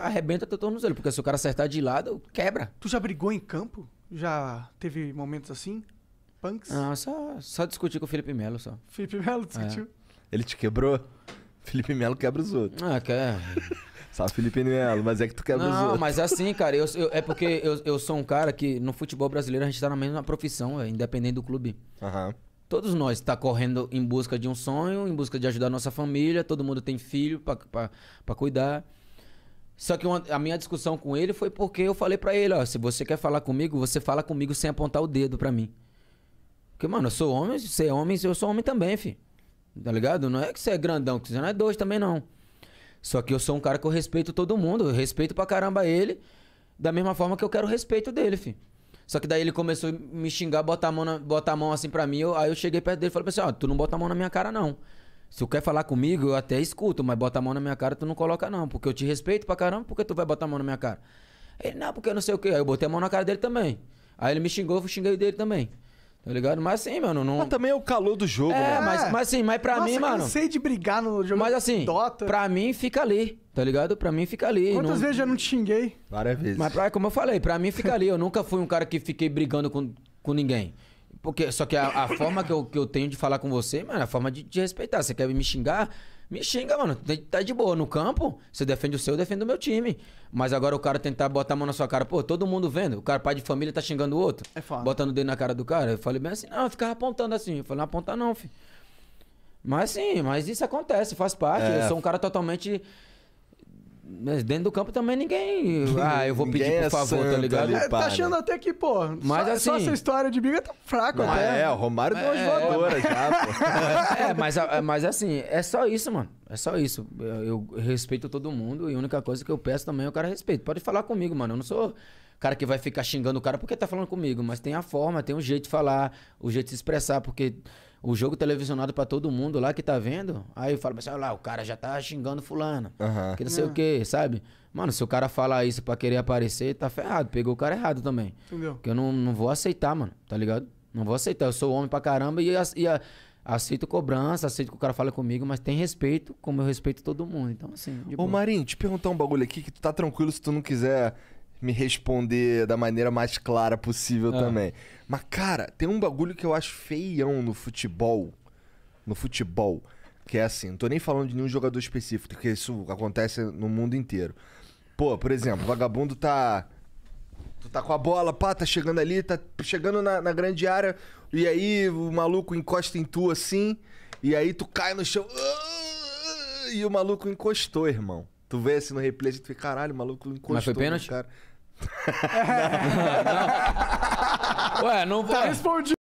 arrebenta teu tornozelo. Porque se o cara acertar de lado, quebra. Tu já brigou em campo? Já teve momentos assim? Punks? Não, só, só discuti com o Felipe Melo só. Felipe Melo discutiu. É. Ele te quebrou? Felipe Melo quebra os outros. Ah, quer. Só Felipe Melo, mas é que tu quebra não, os outros. Não, mas é assim, cara, eu, eu, é porque eu, eu sou um cara que no futebol brasileiro a gente tá na mesma profissão, véio, independente do clube. Uhum. Todos nós tá correndo em busca de um sonho, em busca de ajudar a nossa família, todo mundo tem filho para cuidar. Só que uma, a minha discussão com ele foi porque eu falei para ele, ó, se você quer falar comigo, você fala comigo sem apontar o dedo para mim. Porque, mano, eu sou homem, você é homem, eu sou homem também, fi Tá ligado? Não é que você é grandão, que você não é dois também, não. Só que eu sou um cara que eu respeito todo mundo. Eu respeito pra caramba ele, da mesma forma que eu quero o respeito dele, fi Só que daí ele começou a me xingar, botar a mão, na, botar a mão assim pra mim. Eu, aí eu cheguei perto dele e falei assim, ó, tu não bota a mão na minha cara, não. Se tu quer falar comigo, eu até escuto, mas bota a mão na minha cara, tu não coloca não, porque eu te respeito pra caramba, porque tu vai botar a mão na minha cara. Ele, não, porque eu não sei o que. Aí eu botei a mão na cara dele também. Aí ele me xingou, eu xinguei dele também. Tá ligado? Mas assim, mano, não. Mas também é o calor do jogo, é, né? Mas, mas assim, mas pra Nossa, mim, mano. Eu sei de brigar no jogo Mas assim, Dota. pra mim fica ali, tá ligado? Pra mim fica ali. Quantas não... vezes eu não te xinguei? Várias vezes. Mas como eu falei, pra mim fica ali. Eu nunca fui um cara que fiquei brigando com, com ninguém. Porque, só que a, a forma que eu, que eu tenho de falar com você, mano, é a forma de, respeitar. Você quer me xingar? Me xinga, mano. Tá, tá de boa. No campo, você defende o seu, eu defendo o meu time. Mas agora o cara tentar botar a mão na sua cara, pô, todo mundo vendo. O cara, pai de família, tá xingando o outro. É foda. Botando o dedo na cara do cara. Eu falei bem assim, não, eu ficava apontando assim. Eu falei, não aponta não, filho. Mas sim, mas isso acontece, faz parte. É. Eu sou um cara totalmente mas dentro do campo também ninguém. Ah, eu vou pedir, por é favor, tá ligado? É, tá achando né? até que, pô. Mas só, assim, só essa história de biga tá fraco até. É, o Romário deu é uma é, já, pô. É, mas, mas assim, é só isso, mano. É só isso. Eu, eu respeito todo mundo e a única coisa que eu peço também é o cara respeito. Pode falar comigo, mano. Eu não sou cara que vai ficar xingando o cara porque tá falando comigo, mas tem a forma, tem um jeito de falar, o jeito de se expressar, porque o jogo televisionado para todo mundo lá que tá vendo, aí eu falo assim, olha lá, o cara já tá xingando fulano, uhum. que não sei uhum. o que, sabe? Mano, se o cara falar isso para querer aparecer, tá ferrado, pegou o cara errado também. Entendeu? Porque eu não, não vou aceitar, mano, tá ligado? Não vou aceitar. Eu sou homem pra caramba e, e a, aceito cobrança, aceito que o cara fale comigo, mas tem respeito, como eu respeito todo mundo. Então, assim. Ô, boa. Marinho, te perguntar um bagulho aqui que tu tá tranquilo se tu não quiser me responder da maneira mais clara possível é. também. Mas, cara, tem um bagulho que eu acho feião no futebol. No futebol. Que é assim, não tô nem falando de nenhum jogador específico, porque isso acontece no mundo inteiro. Pô, por exemplo, o vagabundo tá tá com a bola, pá, tá chegando ali, tá chegando na, na grande área, e aí o maluco encosta em tu assim, e aí tu cai no chão. Ah, e o maluco encostou, irmão. Tu vê assim no replay, tu fica, caralho, o maluco encostou. Mas foi pênalti? Cara. não, não, não. Ué, não Tá respondido.